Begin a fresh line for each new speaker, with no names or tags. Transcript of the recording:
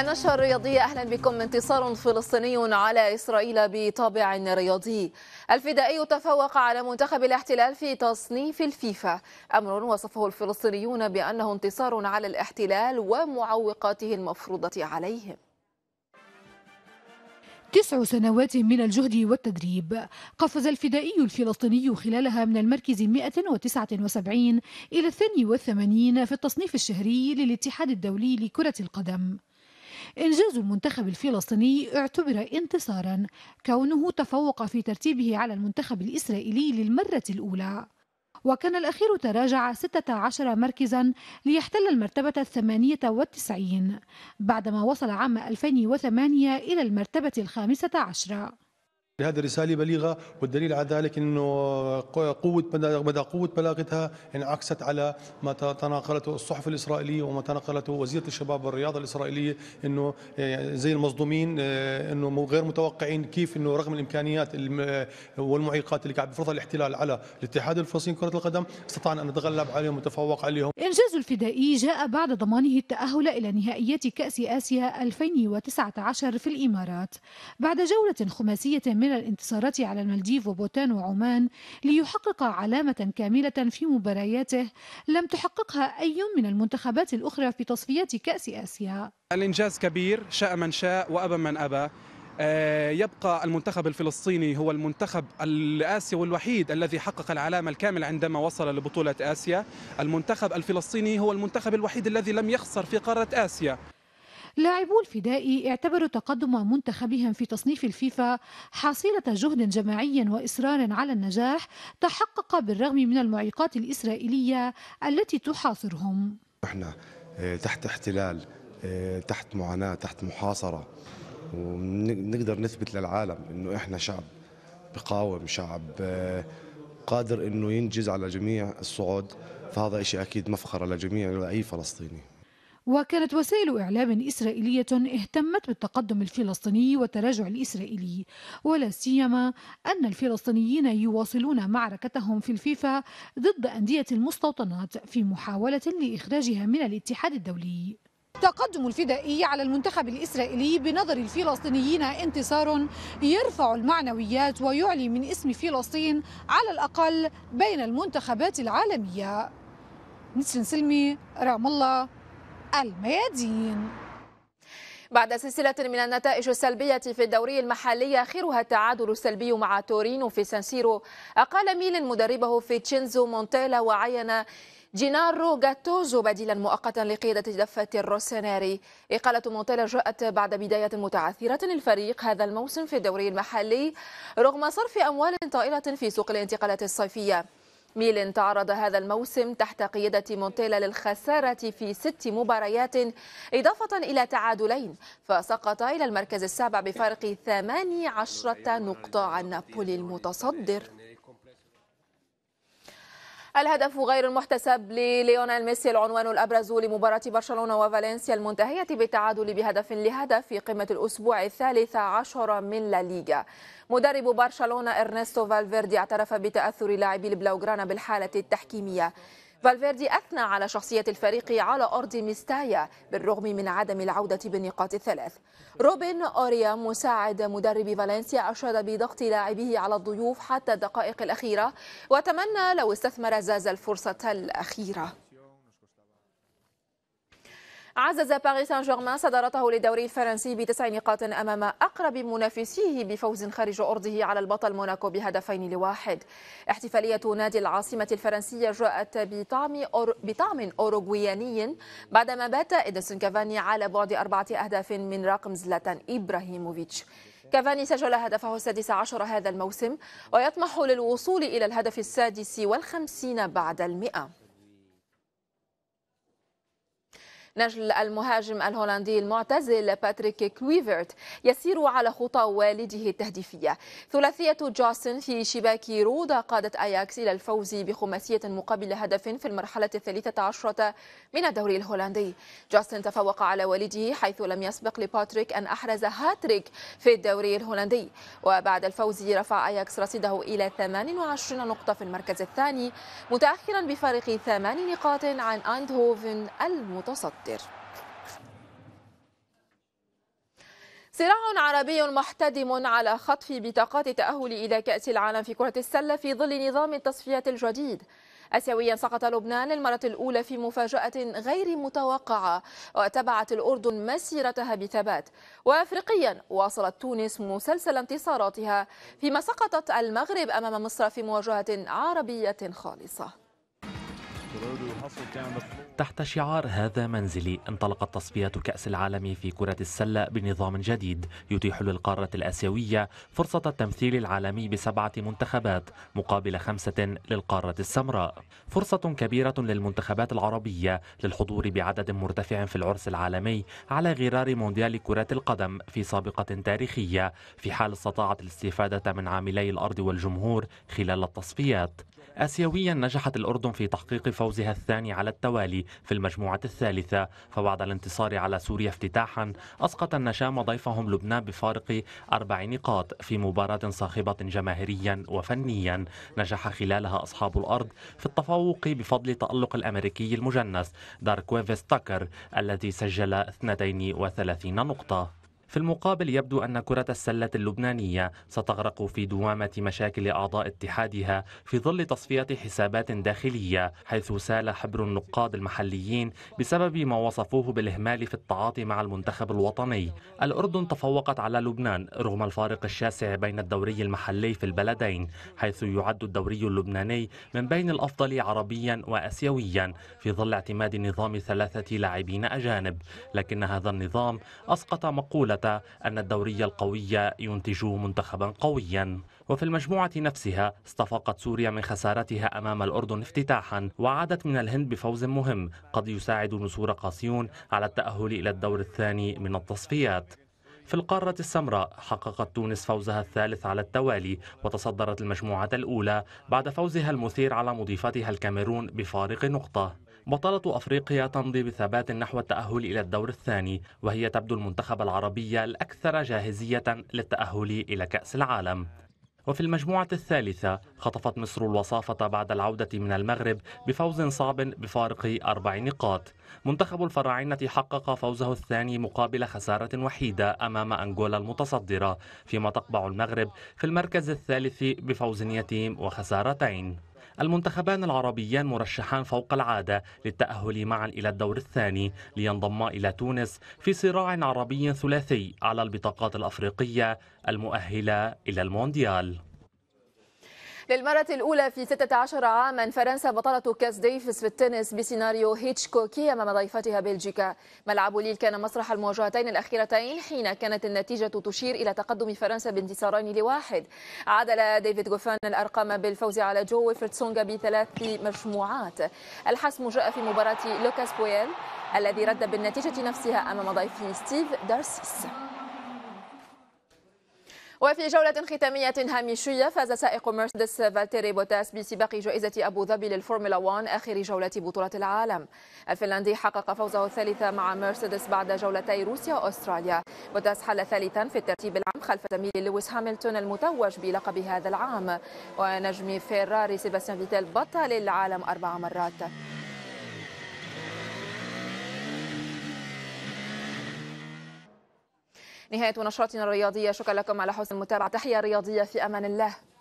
النشرة الرياضية أهلا بكم انتصار فلسطيني على إسرائيل بطابع رياضي الفدائي تفوق على منتخب الاحتلال في تصنيف الفيفا أمر وصفه الفلسطينيون بأنه انتصار على الاحتلال ومعوقاته المفروضة عليهم
تسع سنوات من الجهد والتدريب قفز الفدائي الفلسطيني خلالها من المركز 179 إلى 82 في التصنيف الشهري للاتحاد الدولي لكرة القدم إنجاز المنتخب الفلسطيني اعتبر انتصارا كونه تفوق في ترتيبه على المنتخب الإسرائيلي للمرة الأولى وكان الأخير تراجع 16 مركزا ليحتل المرتبة الثمانية والتسعين بعدما وصل عام 2008 إلى المرتبة الخامسة عشرة هذه الرسالة بليغة والدليل على ذلك أنه قوة مدى قوة بلاغتها انعكست على ما تناقلته الصحف الإسرائيلية وما تناقلته وزيرة الشباب والرياضة الإسرائيلية أنه آه، زي المصدومين آه، أنه غير متوقعين كيف أنه رغم الإمكانيات آه، والمعيقات اللي قاعد بفرضها الاحتلال على الاتحاد الفلسطيني كرة القدم استطعنا أن نتغلب عليهم ونتفوق عليهم إنجاز الفدائي جاء بعد ضمانه التأهل إلى نهائيات كأس آسيا 2019 في الإمارات بعد جولة خماسية من من الانتصارات على المالديف وبوتان وعمان ليحقق علامة كاملة في مبارياته لم تحققها أي من المنتخبات الأخرى في تصفيات كأس آسيا
الإنجاز كبير شاء من شاء وأبى من أبى آه، يبقى المنتخب الفلسطيني هو المنتخب الآسيوي الوحيد الذي حقق العلامة الكاملة عندما وصل لبطولة آسيا المنتخب الفلسطيني هو المنتخب الوحيد الذي لم يخسر في قارة آسيا
لاعبو الفدائي اعتبروا تقدم منتخبهم في تصنيف الفيفا حصيلة جهد جماعي وإصرار على النجاح تحقق بالرغم من المعيقات الإسرائيلية التي تحاصرهم
احنا آه، تحت احتلال آه، تحت معاناة تحت محاصرة ونقدر نثبت للعالم انه احنا شعب بقاوم شعب آه، قادر انه ينجز على جميع الصعود فهذا شيء اكيد مفخره لجميع لاي فلسطيني
وكانت وسائل إعلام إسرائيلية اهتمت بالتقدم الفلسطيني والتراجع الإسرائيلي ولا سيما أن الفلسطينيين يواصلون معركتهم في الفيفا ضد أندية المستوطنات في محاولة لإخراجها من الاتحاد الدولي تقدم الفدائي على المنتخب الإسرائيلي بنظر الفلسطينيين انتصار يرفع المعنويات ويعلي من اسم فلسطين على الأقل بين المنتخبات العالمية نسرين سلمي رام الله الميادين بعد سلسلة من النتائج
السلبية في الدوري المحلي آخرها التعادل السلبي مع تورينو في سانسيرو أقال ميل مدربه في تشينزو مونتيلا وعين جينارو جاتوزو بديلا مؤقتا لقيادة دفة الروسينيري إقالة مونتيلا جاءت بعد بداية متعثرة للفريق هذا الموسم في الدوري المحلي رغم صرف أموال طائلة في سوق الانتقالات الصيفية ميل تعرض هذا الموسم تحت قيادة مونتيلا للخسارة في ست مباريات إضافة إلى تعادلين فسقط إلى المركز السابع بفارق 18 نقطة عن نابولي المتصدر الهدف غير المحتسب لليونيل ميسي العنوان الأبرز لمباراة برشلونة وفالنسيا المنتهية بالتعادل بهدف لهدف في قمة الأسبوع الثالث عشر من لا ليغا مدرب برشلونة إرنستو فالفيردي اعترف بتأثر لاعبي البلاوغرانا بالحالة التحكيمية فالفيردي أثنى على شخصية الفريق على أرض ميستايا بالرغم من عدم العودة بالنقاط الثلاث روبن أوريا مساعد مدرب فالنسيا أشاد بضغط لاعبيه على الضيوف حتى الدقائق الأخيرة وتمنى لو استثمر زاز الفرصة الأخيرة عزز باريس سان جيرمان صدارته للدوري الفرنسي بتسع نقاط أمام أقرب منافسيه بفوز خارج أرضه على البطل موناكو بهدفين لواحد احتفالية نادي العاصمة الفرنسية جاءت بطعم, أور... بطعم أوروغوياني بعدما بات ايدسون كافاني على بعد أربعة أهداف من رقم زلاتان إبراهيموفيتش كافاني سجل هدفه السادس عشر هذا الموسم ويطمح للوصول إلى الهدف السادس والخمسين بعد المئة نجل المهاجم الهولندي المعتزل باتريك كلويفرت يسير على خطى والده التهديفية ثلاثية جاسن في شباك رودا قادت أياكس إلى الفوز بخماسية مقابل هدف في المرحلة الثالثة عشرة من الدوري الهولندي جاسن تفوق على والده حيث لم يسبق لباتريك أن أحرز هاتريك في الدوري الهولندي وبعد الفوز رفع أياكس رصيده إلى 28 نقطة في المركز الثاني متأخرا بفارق ثمان نقاط عن أندهوفن المتصدر الدير صراع عربي محتدم على خطف بطاقات التأهل إلى كأس العالم في كرة السلة في ظل نظام التصفيات الجديد آسيويا سقط لبنان للمرة الأولى في مفاجأة غير متوقعة وتبعت الأردن مسيرتها بثبات وأفريقيا واصلت تونس مسلسل انتصاراتها فيما سقطت المغرب أمام مصر في مواجهة عربية خالصة
تحت شعار هذا منزلي انطلقت تصفيات كأس العالم في كرة السلة بنظام جديد يتيح للقارة الآسيوية فرصة التمثيل العالمي بسبعة منتخبات مقابل خمسة للقارة السمراء فرصة كبيرة للمنتخبات العربية للحضور بعدد مرتفع في العرس العالمي على غرار مونديال كرة القدم في سابقة تاريخية في حال استطاعت الاستفادة من عاملي الأرض والجمهور خلال التصفيات آسيويا نجحت الأردن في تحقيق فوزها الثاني على التوالي في المجموعة الثالثة فبعد الانتصار على سوريا افتتاحا أسقط النشام ضيفهم لبنان بفارق أربع نقاط في مباراة صاخبة جماهيريا وفنيا نجح خلالها أصحاب الأرض في التفوق بفضل تألق الأمريكي المجنس داركويفيس تاكر الذي سجل 32 نقطة في المقابل يبدو أن كرة السلة اللبنانية ستغرق في دوامة مشاكل أعضاء اتحادها في ظل تصفية حسابات داخلية حيث سال حبر النقاد المحليين بسبب ما وصفوه بالإهمال في التعاطي مع المنتخب الوطني الأردن تفوقت على لبنان رغم الفارق الشاسع بين الدوري المحلي في البلدين حيث يعد الدوري اللبناني من بين الأفضل عربيا وأسيويا في ظل اعتماد نظام ثلاثة لاعبين أجانب لكن هذا النظام أسقط مقولة أن الدوري القوي ينتج منتخبا قويا وفي المجموعة نفسها استفاقت سوريا من خسارتها أمام الأردن افتتاحا وعادت من الهند بفوز مهم قد يساعد نسور قاسيون على التأهل إلى الدور الثاني من التصفيات في القارة السمراء حققت تونس فوزها الثالث على التوالي وتصدرت المجموعة الأولى بعد فوزها المثير على مضيفتها الكاميرون بفارق نقطة بطلة أفريقيا تمضي بثبات نحو التأهل إلى الدور الثاني وهي تبدو المنتخب العربي الأكثر جاهزية للتأهل إلى كأس العالم وفي المجموعة الثالثة خطفت مصر الوصافة بعد العودة من المغرب بفوز صعب بفارق أربع نقاط منتخب الفراعنة حقق فوزه الثاني مقابل خسارة وحيدة أمام أنغولا المتصدرة فيما تقبع المغرب في المركز الثالث بفوز يتيم وخسارتين المنتخبان العربيان مرشحان فوق العادة للتأهل معا إلى الدور الثاني لينضما إلى تونس في صراع عربي ثلاثي على البطاقات الأفريقية المؤهلة إلى المونديال
للمرة الأولى في 16 عاما فرنسا بطلة كاس ديفيس في التنس بسيناريو هيتشكوكي أمام ضيفتها بلجيكا ملعب ليل كان مسرح المواجهتين الأخيرتين حين كانت النتيجة تشير إلى تقدم فرنسا بانتصارين لواحد عدل ديفيد غوفان الأرقام بالفوز على جو ويفرتسونغا بثلاث مجموعات الحسم جاء في مباراة لوكاس بويل الذي رد بالنتيجة نفسها أمام ضيفه ستيف دارسيس وفي جولة ختامية هامشية فاز سائق مرسيدس فالتيري بوتاس بسباق جائزة أبو ظبي للفورمولا 1 آخر جولة بطولة العالم الفنلندي حقق فوزه الثالث مع مرسيدس بعد جولتي روسيا وأستراليا بوتاس حل ثالثا في الترتيب العام خلف زميله لويس هاملتون المتوج بلقب هذا العام ونجم فيراري سيباستيان فيتيل بطل العالم أربع مرات نهاية نشرتنا الرياضية شكرا لكم على حسن المتابعة تحية رياضية في أمان الله